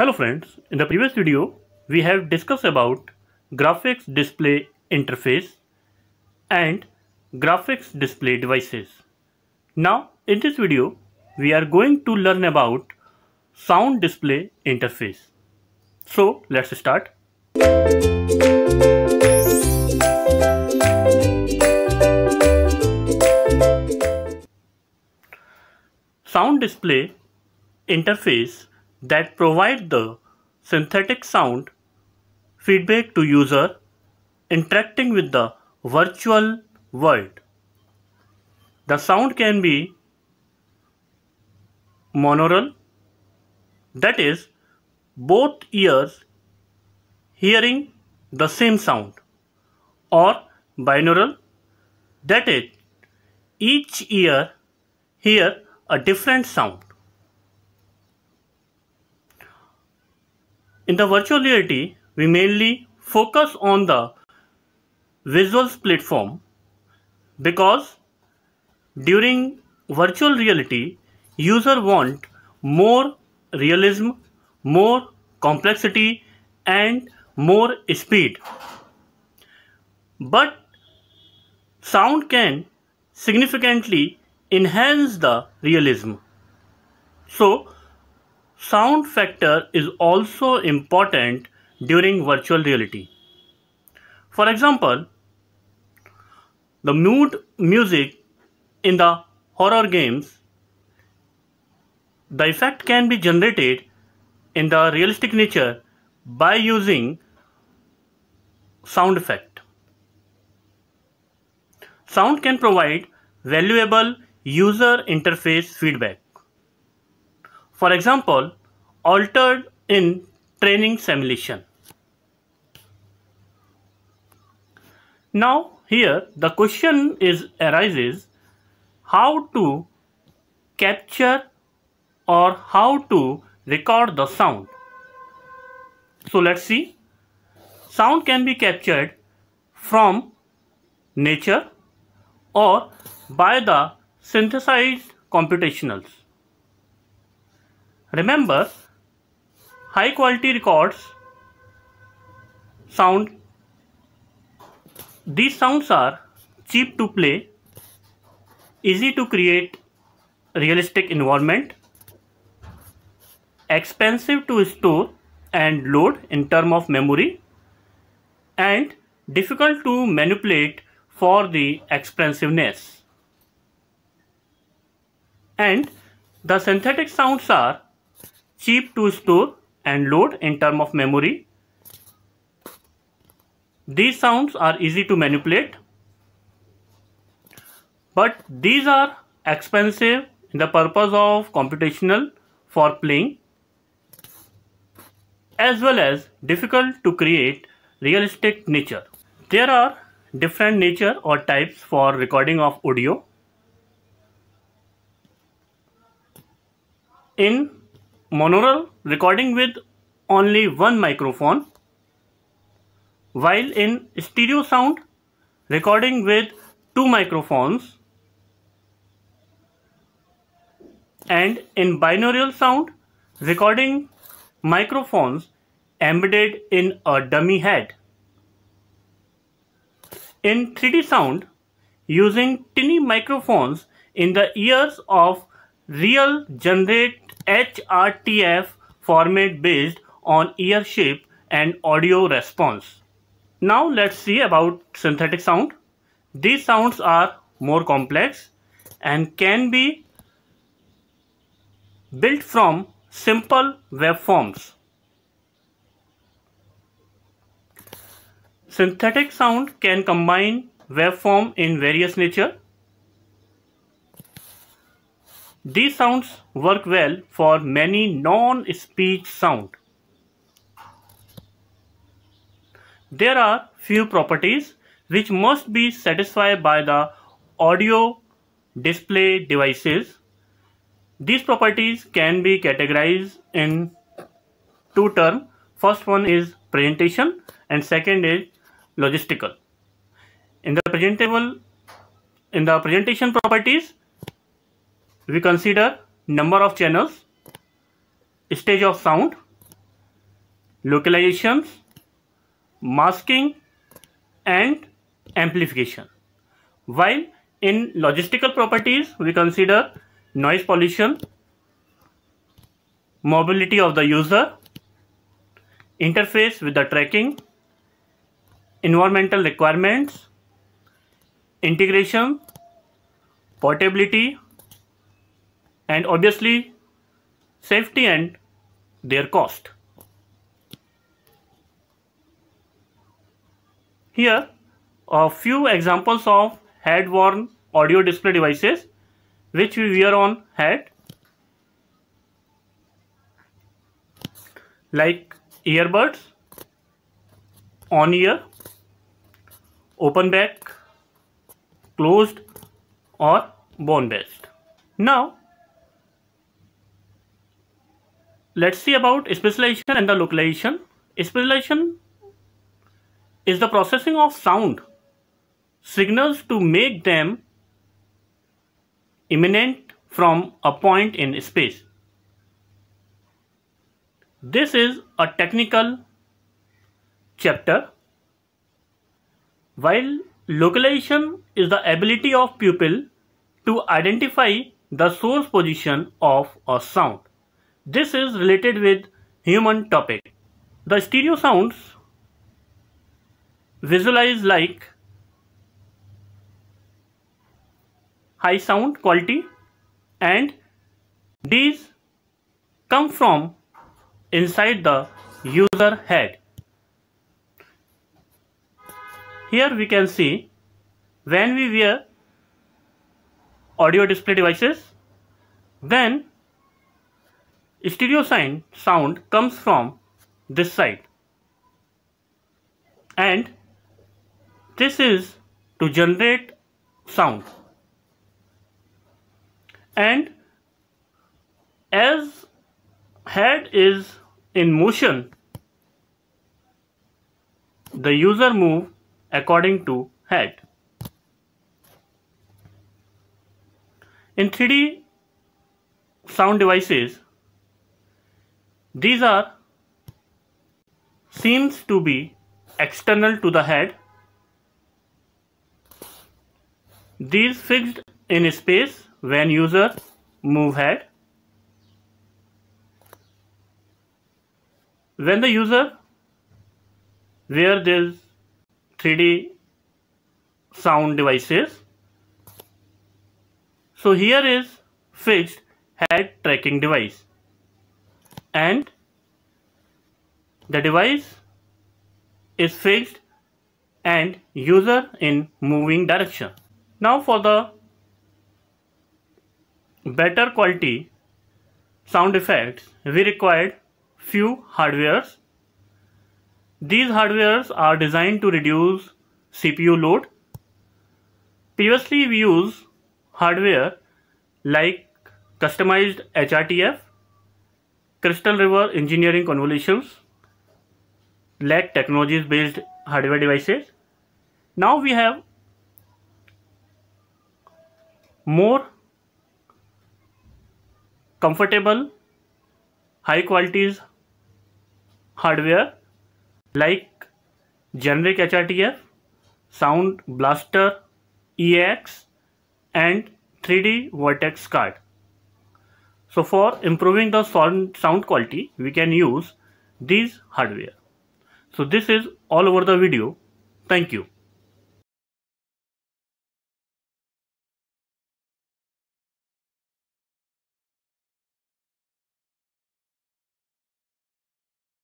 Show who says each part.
Speaker 1: Hello friends, in the previous video we have discussed about graphics display interface and graphics display devices. Now in this video we are going to learn about sound display interface. So let's start. Sound display interface that provide the synthetic sound feedback to user interacting with the virtual world. The sound can be monaural that is both ears hearing the same sound or binaural that is each ear hear a different sound. In the virtual reality, we mainly focus on the visuals platform because during virtual reality, user want more realism, more complexity and more speed. But sound can significantly enhance the realism. So, Sound factor is also important during virtual reality. For example, the mood music in the horror games, the effect can be generated in the realistic nature by using sound effect. Sound can provide valuable user interface feedback. For example, altered in training simulation. Now here the question is arises how to capture or how to record the sound. So let's see. Sound can be captured from nature or by the synthesized computationals. Remember, high quality records sound these sounds are cheap to play easy to create realistic environment expensive to store and load in term of memory and difficult to manipulate for the expansiveness and the synthetic sounds are cheap to store and load in term of memory. These sounds are easy to manipulate but these are expensive in the purpose of computational for playing as well as difficult to create realistic nature. There are different nature or types for recording of audio. In Monaural recording with only one microphone while in stereo sound recording with two microphones and in binaural sound recording microphones embedded in a dummy head. In 3D sound using tiny microphones in the ears of real generate HRTF format based on ear shape and audio response. Now let's see about synthetic sound. These sounds are more complex and can be built from simple waveforms. Synthetic sound can combine waveform in various nature these sounds work well for many non-speech sounds. There are few properties which must be satisfied by the audio display devices. These properties can be categorized in two terms. First one is presentation and second is logistical. In the presentable in the presentation properties, we consider number of channels, stage of sound, localizations, masking and amplification. While in logistical properties, we consider noise pollution, mobility of the user, interface with the tracking, environmental requirements, integration, portability, and obviously safety and their cost. Here a few examples of head-worn audio display devices which we wear on head like earbuds, on-ear, open back, closed or bone-based. Now let's see about specialization and the localization. Specialization is the processing of sound signals to make them imminent from a point in space. This is a technical chapter while localization is the ability of pupil to identify the source position of a sound. This is related with human topic. The stereo sounds visualize like high sound quality and these come from inside the user head. Here we can see when we wear audio display devices then stereo sign sound comes from this side and this is to generate sound and as head is in motion the user move according to head in 3D sound devices these are seems to be external to the head. These fixed in space when user move head. When the user wear this 3D sound devices. So here is fixed head tracking device and the device is fixed and user in moving direction. Now for the better quality sound effects we required few hardwares. These hardwares are designed to reduce CPU load. Previously we used hardware like customized HRTF Crystal River Engineering Convolutions, LAC technologies based hardware devices. Now we have more comfortable high qualities hardware like generic HRTF, Sound Blaster, EX and 3D Vertex card. So for improving the sound, quality, we can use these hardware. So this is all over the video. Thank you.